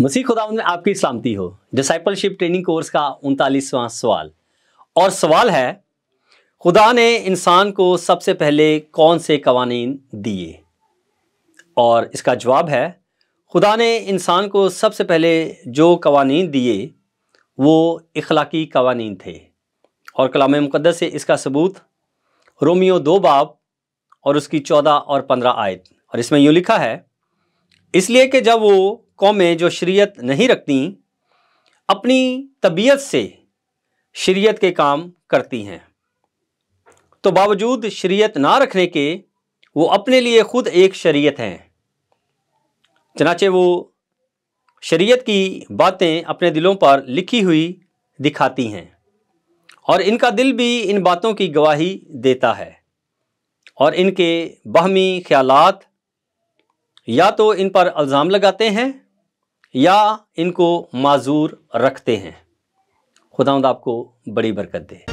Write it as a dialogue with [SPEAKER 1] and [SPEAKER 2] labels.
[SPEAKER 1] मसीह खुदा में आपकी सलामती हो डिसाइपलशिप ट्रेनिंग कोर्स का उनतालीसवां सवाल और सवाल है खुदा ने इंसान को सबसे पहले कौन से कवानीन दिए और इसका जवाब है खुदा ने इंसान को सबसे पहले जो कवानीन दिए वो इखलाकी कवानीन थे और कलाम मुकदस से इसका सबूत रोमियो दो बाब और उसकी चौदह और पंद्रह आयत और इसमें यूँ लिखा है इसलिए कि जब वो कौमें जो शरीयत नहीं रखती अपनी तबीयत से शरीयत के काम करती हैं तो बावजूद शरीयत ना रखने के वो अपने लिए ख़ुद एक शरीयत हैं चनाचे वो शरीयत की बातें अपने दिलों पर लिखी हुई दिखाती हैं और इनका दिल भी इन बातों की गवाही देता है और इनके बहमी ख्यालात या तो इन पर अल्ज़ाम लगाते हैं या इनको माजूर रखते हैं खुदावंद आपको बड़ी बरकत दे